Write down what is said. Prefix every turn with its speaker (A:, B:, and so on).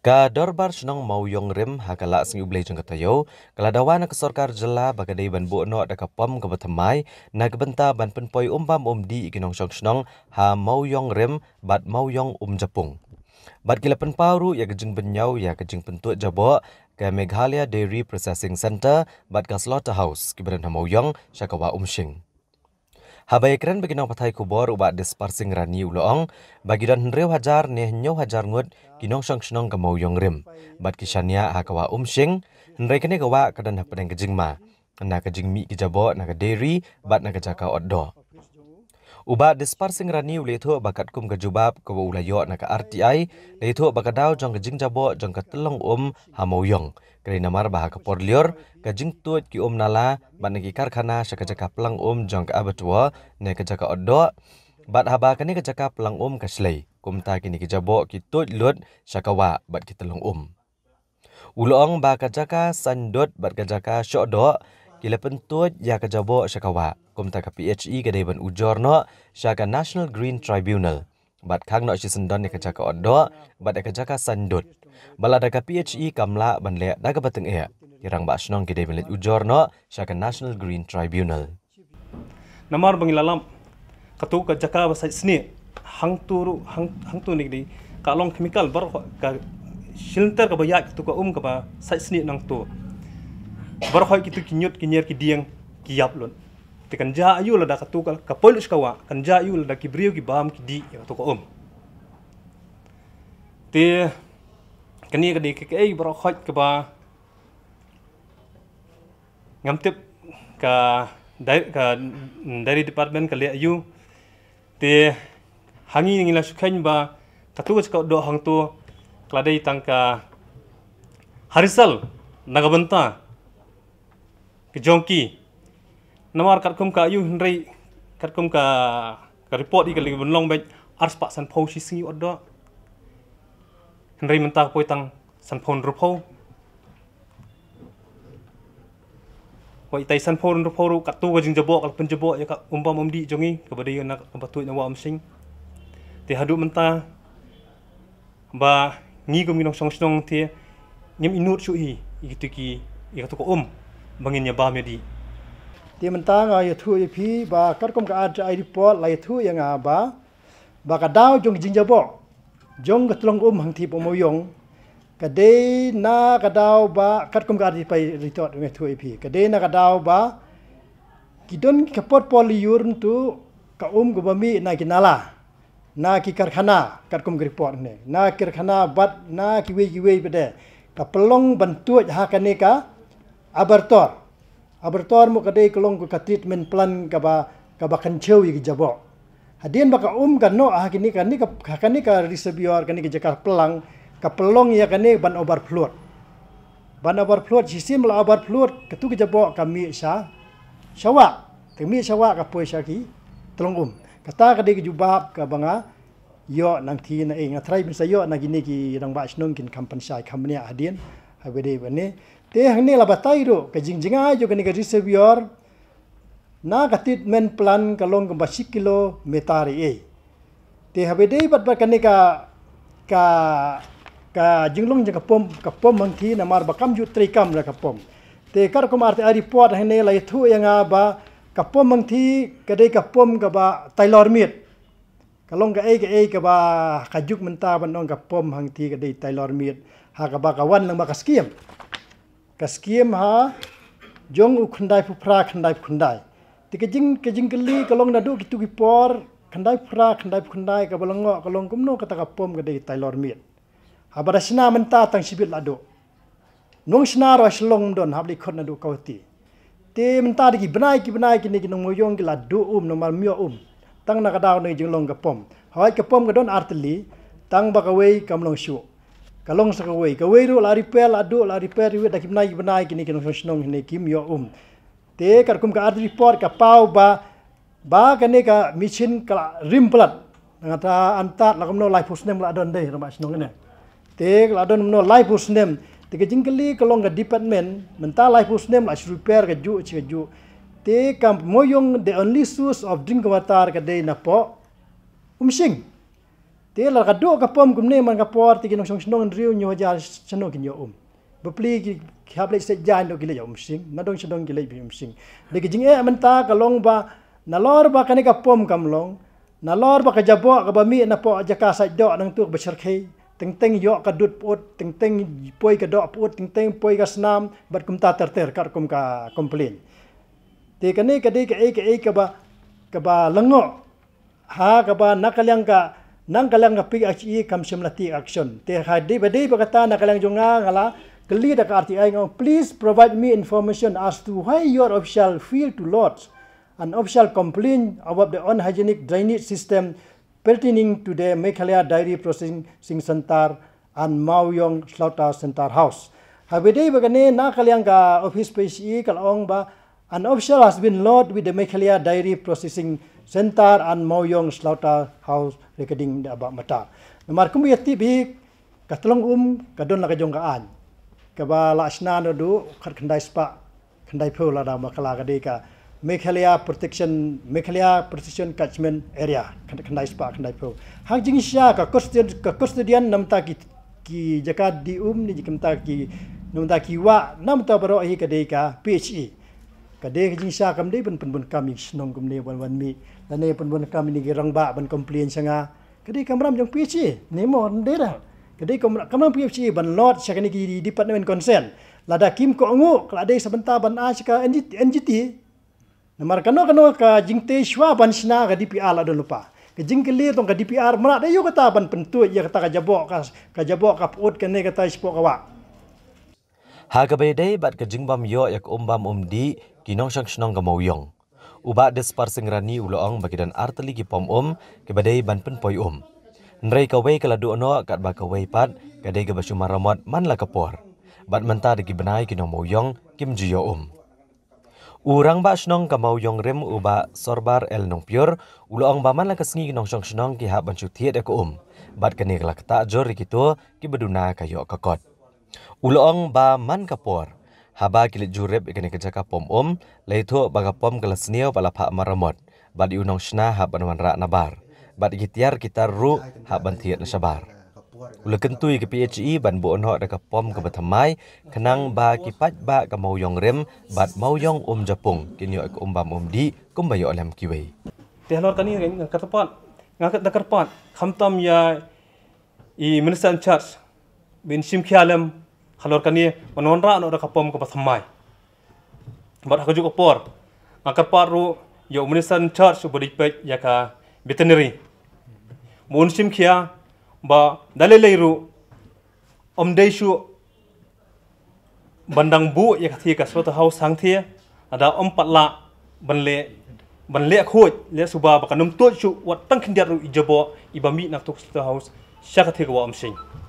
A: Ka dorbar senong mau yong rim hakala sing ublei jeng ketayo, kaladawa na kesorkar jela bagadai ban buk no ada kapam ke betemai, na kebenta ban penpoi umpam um di ikinong syong senong ha mau yong rim bat mau yong um jepung. Bat kila penpauru ya kejeng benyau ya kejeng pentuk jabo ke Meghalaya Dairy Processing Center bat ka slaughterhouse kibaran ha mau yong syakawa um shing. Habai keren bagi nong patai kubor ubat disparsing rani uloong, bagi don hendri wajar ni nyau wajar ngut kinong song shnong kemau yong rim. Bat kishania hakawa umsing, hendri kene kawa kadan hapeneng kejing ma. Na kejing mi kejabo, na ke dairy, bat na kejaka outdoor. Uba disparsing rani uli itu bakat kum kejubab ke ulayo na ke RTI, le itu bakat daw jang ke jabo jang ke telong um hamoyong. Kari namar bahak ke porlior, ke jing tuat ki um nala, bat negi karkana syaka jaka pelang um jang ke abadwa, ne ke jaka oddo, bat haba kani ke jaka pelang um ke selai. Kum ta kini ke jabo ki tuat lut syaka wa bat ki telong um. Uloong bahak ke jaka sandut bat ke jaka syok doa, kila pentut ya ke jabo syakawa kumta ke PHE ke deban ujor no syaka National Green Tribunal bat kang no sendon ke jaka oddo bat ke jaka sandut bala da ke PHE kamla ban le da ke bateng ia kirang ba snong ke deban ujor no syaka National Green Tribunal
B: namar bangilalam ketu ke jaka ba sini hang turu hang hang tu ni di kalong chemical bar ka shelter ka bayak tu ka um ka ba sai sini nang tu baru kau kita kinyut kinyer kidiang kiap lon. Tekan jah ayu lada katukal, kapoi lus kawa, kan jah ayu lada kibrio kibam kidi ya tu om. Ti kini kadi kek ay baru kau kaba ngamtip ka dari ka dari department kali ayu. Ti hangi ngila sukain ba katukas kau doh hang tu kladai tangka Harisal nagabenta. Harisal nagabenta kejongki nomor kat kum ka yu hendri kat kum ka ka report di kali bunlong bet ars pak san pau si sing yu odo hendri mentak poi tang san pon rupo Wah, itai san pon rupo ru kat tu kajing jebo kalau penjebo ya kat umpam umdi jongi kepada yang nak kepatu yang awam sing tihadu mentah ba ngi gumi nong song song tih nyem inut shu hi ikutiki ikutuk um manginya ba medi
C: ti mentang ayu thu i phi ba kar kom ka ad ai report lai thu yang ba ba ka dau jong jing ja bo jong ga tlong um hang thi po mo yong ka de na ka dau ba kar kom ka ad pai report me thu i phi ka de na ka dau ba ki don ka pot pol yur tu ka um go ba mi na ki nala na ki karkhana kar kom report ne na karkhana bat na ki we ki we pe de ka pelong bantuat ha ka ne ka abertor abertor mo kadai kelong ko treatment plan ka ba ka ba kan chew yi jabo hadian ba ka um ka no ah kini ka ni ka ka ni ka reservoir ka ni ka pelang ka pelong ya ka ni ban overflow ban overflow si sim la overflow ka tu ka jabo ka mi sha shawa ka mi shawa ka poy sha ki tolong um ka ta ka dai ka juba ka banga yo nang thi na e nga try mi sa yo na gini ki rang ba shnong kin kampan sha kam ni hadian ha we de ne Teh ni la batai ro ke jing jing ayo ke ni ke reservoir na ka treatment plan ka long ka basik kilo metari e eh. te habe dei bat bat kane ka ka ka jing long jing ka pom ka pom mang thi na mar ba kam ju tri kam la ka pom te kar ko mar te ari poat hene la ithu yanga ba ka pom mang thi ka dei ka pom ka ba tailor mit ka long ka e ka e ka ba ka juk mentar ban nong ka pom hang thi ka dei tailor mit ha ka ba ka wan lang ba ka skiem kaskiem ha jong u khandai phra khandai khandai tike jing ke jing kali kalong na du ki tu ki por khandai phra khandai khandai ka balang ngo kalong kum no kata ka pom ka dei tailor mit ha barasna man ta tang sibit la do nong sna ro shlong don ha bli khot na du ka ti te man ta ki banai ki banai ki ni ki nong moyong ki la do um no mal myo um tang na ka dau nei jing long ka pom ha ka pom ka don artli tang ba ka wei kam long shu kalong sa kawai kawai ru la repair la do la repair ru dakim nai benai kini kini fashion kini kim yo um te kar kum ka adri por ka pau ba ba kene ka michin ka rim plat ngata antat la kumno life pusnem la don de ramas nong ne te la don no life pusnem te ka jingkeli kalong ka department menta life pusnem la repair ka ju chi ju te kam moyong the only source of drink water ka de na po umsing tapi lah kadu kapom kum ni man kapor tiga nong song song riu nyu hajar seno kini yo um. Bepli kihable set jan do kile yo um sing. Nadong seno kile bi um sing. Lagi jing eh menta kalong ba nalor ba kane kapom kam long. Nalor ba kajabo kabami na po aja kasa do nang tu besar kei. Teng teng yo kadut put teng teng poi kado put teng teng poi kas nam bat kum ta ter ter kar kum ka komplain. Tapi kane kadi ke ke ke ba ke ba lengok. Ha ke ba nakal yang ka nang kalang ngapi achi e, kam shimlati action te hadi badi berkata nang kalang jonga ngala keli da RTI ngau please provide me information as to why your official failed to lodge an official complaint about the unhygienic drainage system pertaining to the Meghalaya Dairy Processing Center and Maoyong Slaughter Center House. Habidi bagani na kalyang ka office page i kalong ba an official has been lodged with the Meghalaya Dairy Processing Center sentar an moyong slaughter house recording abak mata nomar kum ye ya tip bi katlong um kadon la kajong ka an ka ba la asna no du khat khandai spa khandai phu la da makala ka de ka mekhalia ya protection mekhalia ya protection catchment area khat khandai spa khandai phu ha jing sha ka custodian ka custodian namta ki ki jaka di um ni jikamta ki namta ki wa namta baro hi ka de ka phe ka de ka jing sa kam de ban pan ban kam ing snong kum ne wan wan mi la ne pan ban kam ni rang ba ban complain sanga ka de kamram jong pc ne mo de da ka de kamram kamram pc ban lot sa ka ni di department consent la da kim ko ngo la de sabenta ban a sa ka ngt ngt na mar kano kano ka jing te shwa ban sna ka di lah pa la do lupa ka jing ke le tong ka di pr mara de yo ka ta ban pentu ya ka ta ka jabok ka ka jabok ka put ka ne ka ta ispo ka wak
A: ha ka be dei bat ka jing bam yo yak um bam um di ki nong shang shnong ga mo yong u ba des par sing rani u lo ang ba ki dan ar tali ki pom um ke ba dei ban pen poi um nrei ka we kala du no ka ba ka we pat ka dei ga ba shu maramot man la ka por bat man ta de ki banai ki nong mo yong kim ji yo um Urang ba shnong ka mau yong rem u ba sorbar el nong pior u lo ang ba man la ka sngi nong shong shnong ki ha ban chu thiet ko um bat ka ni la ka ta jor ki to ki beduna ka yo ka kot Uloong ba man kapor? Haba kilit jurib ikan kerja kapom om, leitu baga pom kelesnio pala pak maramot. Bad iunong shna hab anuman rak nabar. Bad ikitiar kita ru hab antiat na shabar. Ula kentui ke PHE ban bu onok da kapom ke batamai, kenang ba kipat ba ke mauyong rem, bad mauyong om japung, kinyo ik umbam om di, kumbayo olam kiwai.
B: Tihalor kani ngakat tepat, ngakat da kerpat, khamtam ya i minister in charge, bin shim kialam, Khalor kani menonra anu dak kapom ko pasamai. Bar hakujuk opor. Angkat paru yo Munisan Church berik pe yaka veterinary. Munsim khia ba dalelairu omdeishu bandang bu yaka thi ka swata house sang thi ada om patla banle banle khoj le suba ba kanum tu chu wat tang khindar ru ijabo ibami nak tok swata house syakathi ko amsing.